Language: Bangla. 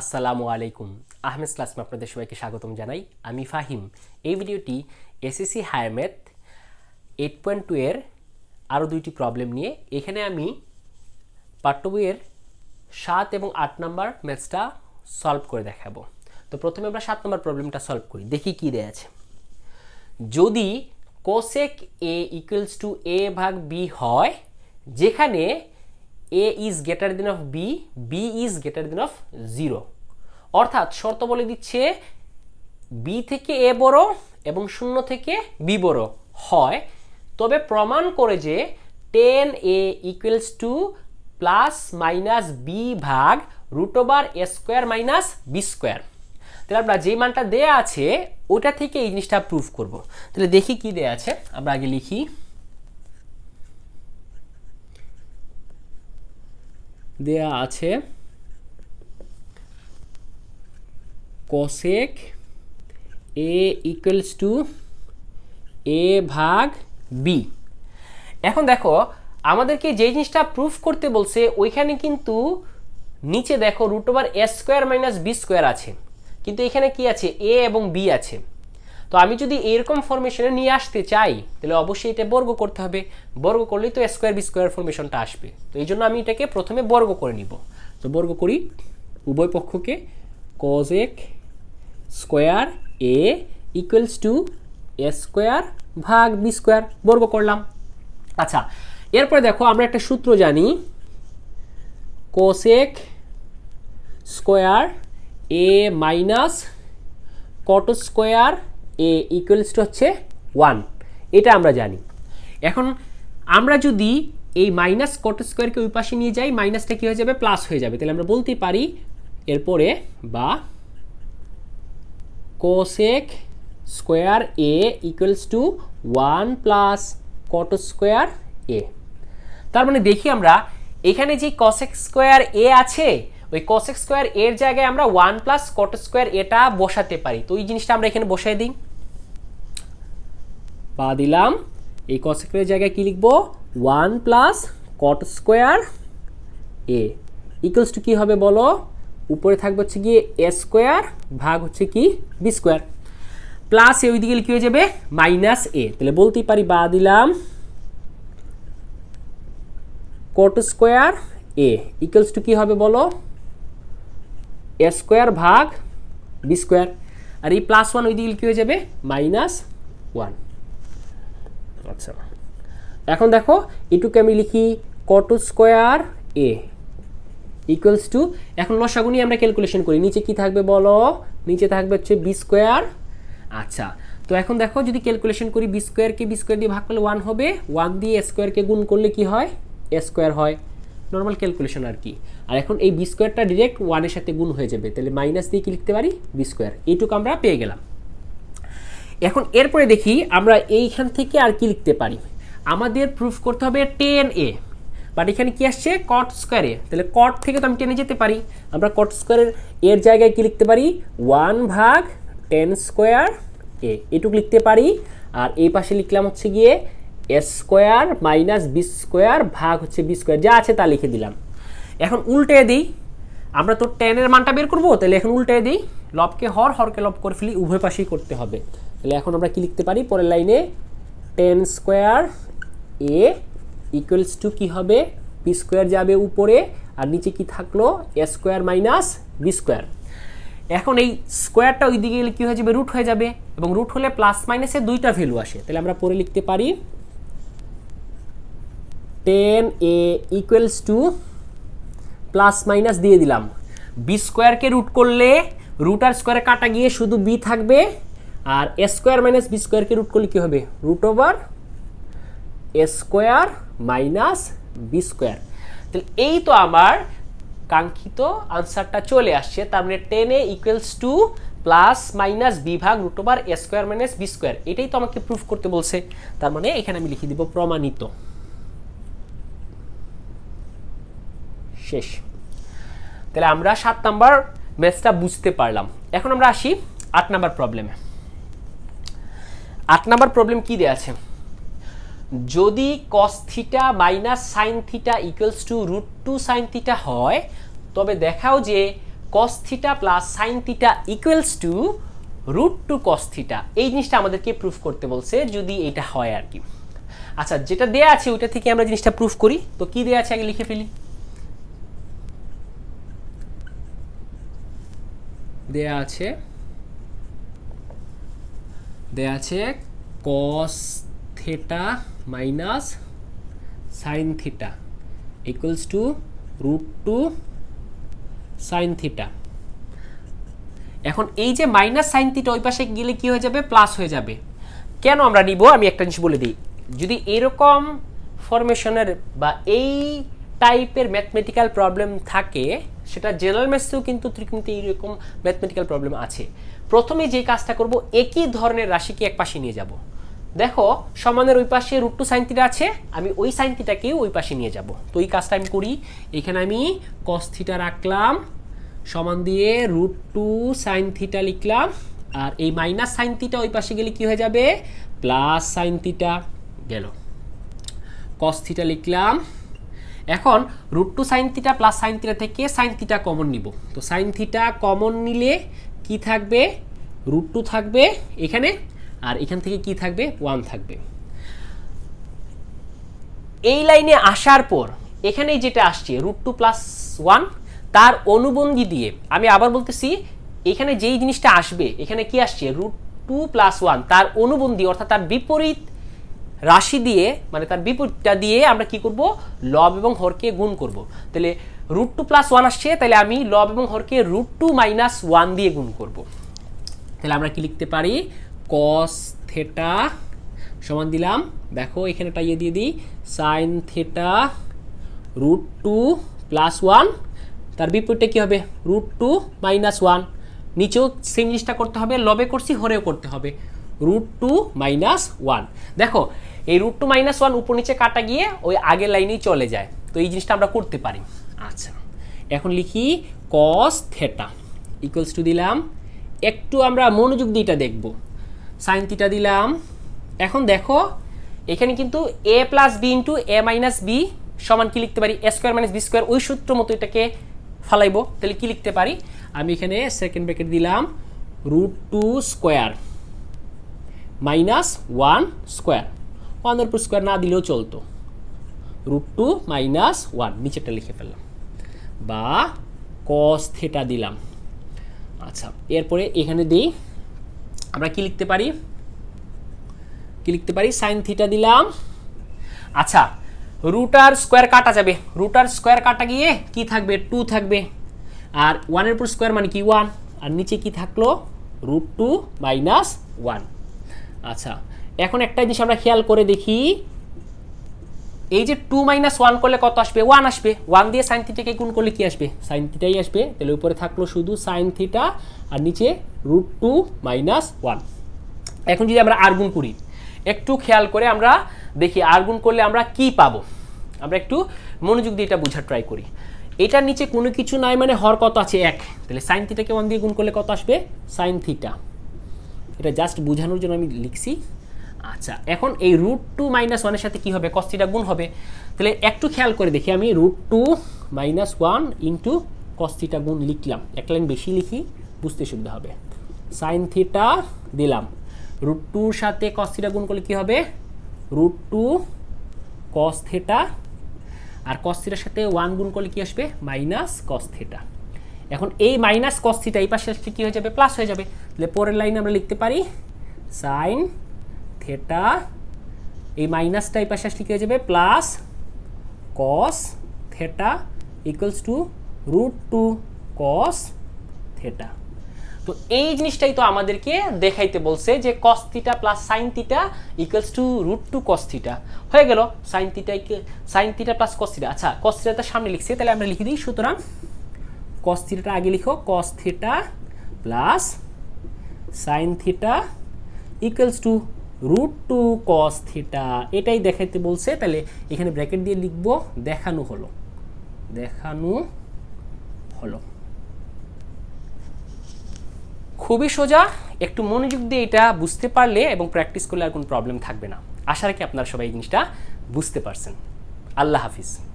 আসসালামু আলাইকুম আহমেদ ক্লাসমে আপনাদের সবাইকে স্বাগতম জানাই আমি ফাহিম এই ভিডিওটি SSC higher math eight point two এর আরও দুইটি প্রবলেম নিয়ে এখানে আমি পাঠ্য বইয়ের সাত এবং আট নাম্বার ম্যাথসটা সলভ করে দেখাবো তো প্রথমে আমরা সাত নম্বর প্রবলেমটা সলভ করি দেখি কী দেয়া আছে যদি cosec A equals to A ভাগ বি হয় যেখানে A is greater than of B B is greater than of zero অর্থাৎ শর্ত বলে দিচ্ছে বি থেকে এ বড় এবং শূন্য থেকে বি বড় হয় তবে প্রমাণ করে যে tan A equals to plus minus B ভাগ root over A square minus B square তাহলে আমরা যেই মানটা দেয়া আছে ওটা থেকে এই জিনিসটা প্রুফ করব তাহলে দেখি কি দেয়া আছে আমরা আগে লিখি দেয়া আছে cosec A equals to A ভাগ বি এখন দেখো আমাদেরকে যে জিনিসটা প্রুফ করতে বলছে ওইখানে কিন্তু নিচে দেখো root over S square minus B square আছে কিন্তু এখানে কি আছে এ এবং বি আছে তো আমি যদি এরকম ফর্মেশনে নিয়ে আসতে চাই তাহলে অবশ্যই এটা বর্গ করতে হবে বর্গ করলেই তো স্কোয়ার বি স্কোয়ার ফর্মেশনটা আসবে তো এই জন্য আমি এটাকে প্রথমে বর্গ করে নিব তো বর্গ করি উভয় পক্ষকে কজ এক square A equals to A square ভাগ বি স্কোয়ার বর্গ করলাম আচ্ছা এরপরে দেখো আমরা একটা সূত্র জানি cosec square A minus cot square A equals to হচ্ছে ওয়ান এটা আমরা জানি এখন আমরা যদি এই মাইনাস কট স্কোয়ারকে ওই পাশে নিয়ে যাই মাইনাসটা কী হয়ে যাবে প্লাস হয়ে যাবে তাহলে আমরা বলতে পারি এরপরে বা cosec square A equals to one plus cot square A তার মানে দেখি আমরা এখানে যে কসেক স্কোয়ার এ আছে ওই কসেক স্কোয়ার এর জায়গায় আমরা ওয়ান প্লাস কট স্কোয়ার এটা বসাতে পারি তো ওই জিনিসটা আমরা এখানে বসাই দিই পা দিলাম এই কট স্কোয়ারের জায়গায় কী লিখব one plus cot square A equals to কী হবে বলো উপরে থাকবে হচ্ছে গিয়ে এ স্কোয়ার ভাগ হচ্ছে কি বি স্কোয়ার প্লাস এ ওইদিকে কী হয়ে যাবে মাইনাস এ তাহলে বলতেই পারি বা দিলাম cot square A equals to কী হবে বলো এ স্কোয়ার ভাগ বি স্কোয়ার আর এই প্লাস ওয়ান ওইদিকে কী হয়ে যাবে মাইনাস ওয়ান হচ্ছে না এখন দেখো এটুকে আমি লিখি cot square A equals to এখন লসাগু আমরা ক্যালকুলেশন করি নিচে কি থাকবে বলো নিচে থাকবে হচ্ছে বি স্কোয়ার আচ্ছা তো এখন দেখো যদি ক্যালকুলেশন করি বি স্কোয়ারকে বি স্কোয়ার দিয়ে ভাগ করলে ওয়ান হবে ওয়ান দিয়ে স্কোয়ারকে গুণ করলে কি হয় এ স্কোয়ার হয় নর্মাল ক্যালকুলেশন আর কি আর এখন এই বি স্কোয়ারটা ডিরেক্ট ওয়ানের সাথে গুণ হয়ে যাবে তাহলে মাইনাস দিয়ে কি লিখতে পারি বি স্কোয়ার এইটুকু আমরা পেয়ে গেলাম এখন এরপরে দেখি আমরা এইখান থেকে আর কি লিখতে পারি আমাদের প্রুফ করতে হবে টেন এ বাট এখানে কি আসছে কট স্কোয়ারে তাহলে কট থেকে তো আমি টেনে যেতে পারি আমরা কট স্কোয়ারের এর জায়গায় কি লিখতে পারি ওয়ান ভাগ টেন স্কোয়ার এ এটুকু লিখতে পারি আর এই পাশে লিখলাম হচ্ছে গিয়ে S square minus B square ভাগ হচ্ছে বি স্কোয়ার যা আছে তা লিখে দিলাম এখন উল্টে দিই আমরা তো টেনের মানটা বের করবো তাহলে এখন উল্টে দিই লবকে হর হরকে লব করে ফেলি উভয় পাশেই করতে হবে তাহলে এখন আমরা কি লিখতে পারি পরের লাইনে tan square A equals to কী হবে পি স্কোয়ার যাবে উপরে আর নিচে কি থাকলো A square minus B square এখন এই স্কোয়ারটা ওই দিকে গেলে কী হয়ে যাবে রুট হয়ে যাবে এবং রুট হলে প্লাস মাইনাসে দুইটা ভ্যালু আসে তাহলে আমরা পরে লিখতে পারি tan A equals to plus minus দিয়ে দিলাম বি স্কোয়ারকে রুট করলে রুট আর স্কোয়ারে কাটা গিয়ে শুধু বি থাকবে আর এ স্কোয়ার মাইনাস বি স্কোয়ারকে রুট করলে কী হবে root over A square minus B square তাহলে এই তো আমার কাঙ্ক্ষিত আনসারটা চলে আসছে তার মানে tan A equals to plus minus বিভাগ ভাগ root over A square minus B square এটাই তো আমাকে প্রুফ করতে বলছে তার মানে এখানে আমি লিখে দিব প্রমাণিত শেষ তাহলে আমরা সাত নাম্বার ম্যাথটা বুঝতে পারলাম এখন আমরা আসি আট নাম্বার প্রবলেমে আট নাম্বার প্রবলেম কি দেওয়া আছে যদি cos theta minus sine theta equals to root two sine theta হয় তবে দেখাও যে cos theta plus sine theta equals to root two cos theta এই জিনিসটা আমাদেরকে প্রুফ করতে বলছে যদি এটা হয় আর কি আচ্ছা যেটা দেয়া আছে ওইটা থেকে আমরা জিনিসটা প্রুফ করি তো কি দেয়া আছে আগে লিখে ফেলি দেয়া আছে দেয়া আছে cos theta minus sine theta equals to root two sine theta এখন এই যে মাইনাস সাইন থিটা ওই পাশে গেলে কি হয়ে যাবে প্লাস হয়ে যাবে কেন আমরা নিব আমি একটা জিনিস বলে দিই যদি এরকম ফরমেশনের বা এই টাইপের ম্যাথমেটিক্যাল প্রবলেম থাকে সেটা জেনারেল ম্যাথসেও কিন্তু ত্রিকোণমিতি এইরকম ম্যাথমেটিক্যাল প্রবলেম আছে প্রথমে যে কাজটা করব একই ধরনের রাশিকে এক পাশে নিয়ে যাব। দেখো সমানের ওই পাশে রুট টু সাইন থিটা আছে আমি ওই সাইন থিটাকেও ওই পাশে নিয়ে যাব তো এই কাজটা আমি করি এখানে আমি কস থিটা রাখলাম সমান দিয়ে রুট টু সাইন থিটা লিখলাম আর এই মাইনাস সাইন থিটা ওই পাশে গেলে কি হয়ে যাবে প্লাস সাইন থিটা গেল কস থিটা লিখলাম এখন root two sine theta plus sine theta থেকে সাইন থিটা কমন নিব তো সাইন থিটা কমন নিলে কি থাকবে রুট টু থাকবে এখানে আর এখান থেকে কি থাকবে ওয়ান থাকবে এই লাইনে আসার পর এখানে যেটা আসছে রুট টু প্লাস ওয়ান তার অনুবন্ধী দিয়ে আমি আবার বলতেছি এখানে যেই জিনিসটা আসবে এখানে কি আসছে রুট টু প্লাস ওয়ান তার অনুবন্ধী অর্থাৎ তার বিপরীত রাশি দিয়ে মানে তার বিপরীতটা দিয়ে আমরা কি করব লব এবং হরকে গুণ করব তাহলে রুট টু প্লাস ওয়ান আসছে তাহলে আমি লব এবং হরকে রুট টু মাইনাস ওয়ান দিয়ে গুণ করব তাহলে আমরা কি লিখতে পারি কস থেটা সমান দিলাম দেখো এখানে টাইয়ে ইয়ে দিয়ে দিই sine theta root two plus one তার বিপরীতে কী হবে রুট টু মাইনাস ওয়ান নিচেও সেম জিনিসটা করতে হবে লবে করছি হরেও করতে হবে রুট টু মাইনাস ওয়ান দেখো এই রুট টু মাইনাস ওয়ান উপর নিচে কাটা গিয়ে ওই আগের লাইনেই চলে যায় তো এই জিনিসটা আমরা করতে পারি আচ্ছা এখন লিখি কস থেটা ইকুয়ালস টু দিলাম একটু আমরা মনোযোগ দিয়ে এটা দেখব সাইন থিটা দিলাম এখন দেখো এখানে কিন্তু A plus B into A minus B সমান কি লিখতে পারি A square minus B square ওই সূত্র মতো এটাকে ফালাইব তাহলে কি লিখতে পারি আমি এখানে সেকেন্ড ব্র্যাকেট দিলাম root two square minus one square ওয়ানের উপর স্কোয়ার না দিলেও চলতো রুট টু মাইনাস ওয়ান নিচেটা লিখে ফেললাম বা কস থেটা দিলাম আচ্ছা এরপরে এখানে দিই আমরা কি লিখতে পারি কি লিখতে পারি সাইন থিটা দিলাম আচ্ছা রুটার স্কোয়ার কাটা যাবে রুটার স্কোয়ার কাটা গিয়ে কি থাকবে টু থাকবে আর ওয়ানের উপর স্কোয়ার মানে কি ওয়ান আর নিচে কি থাকলো রুট টু মাইনাস ওয়ান আচ্ছা এখন একটা জিনিস আমরা খেয়াল করে দেখি এই যে টু মাইনাস ওয়ান করলে কত আসবে ওয়ান আসবে ওয়ান দিয়ে সাইন থিটাকে গুণ করলে কি আসবে সাইন থিটাই আসবে তাহলে উপরে থাকলো শুধু সাইন থিটা আর নিচে রুট টু মাইনাস ওয়ান এখন যদি আমরা আর গুণ করি একটু খেয়াল করে আমরা দেখি আর গুণ করলে আমরা কি পাবো আমরা একটু মনোযোগ দিয়ে এটা বোঝার ট্রাই করি এটার নিচে কোনো কিছু নাই মানে হর কত আছে এক তাহলে সাইন থিটাকে ওয়ান দিয়ে গুণ করলে কত আসবে সাইন থিটা এটা জাস্ট বোঝানোর জন্য আমি লিখছি আচ্ছা এখন এই রুট টু মাইনাস ওয়ানের সাথে কী হবে কস্তিটা গুণ হবে তাহলে একটু খেয়াল করে দেখি আমি root two minus one into কস্তিটা গুণ লিখলাম এক লাইন বেশি লিখি বুঝতে সুবিধা হবে সাইন থিটা দিলাম রুট টুর সাথে কস্তিটা গুণ করলে কী হবে রুট টু কস্থেটা আর কস্তিটার সাথে ওয়ান গুণ করলে কী আসবে মাইনাস কস্থেটা এখন এই মাইনাস কস এই পাশে আসলে কী হয়ে যাবে প্লাস হয়ে যাবে তাহলে পরের লাইনে আমরা লিখতে পারি সাইন থেটা এই মাইনাসটা এই পাশে আসলে কী হয়ে যাবে plus cos theta equals to root two cos theta তো এই জিনিসটাই তো আমাদেরকে দেখাইতে বলছে যে cos theta plus sine theta equals to root two cos theta হয়ে গেল sine theta sine theta plus cos theta আচ্ছা কস থিটাটা সামনে লিখছে তাহলে আমরা লিখে দিই সুতরাং কস থিটাটা আগে লিখো cos theta plus sine theta equals to root two cos theta এটাই দেখাইতে বলছে তাহলে এখানে ব্র্যাকেট দিয়ে লিখব দেখানো হলো দেখানো হলো খুবই সোজা একটু মনোযোগ দিয়ে এটা বুঝতে পারলে এবং প্র্যাকটিস করলে আর কোনো প্রবলেম থাকবে না আশা রাখি আপনারা সবাই এই জিনিসটা বুঝতে পারছেন আল্লাহ হাফিজ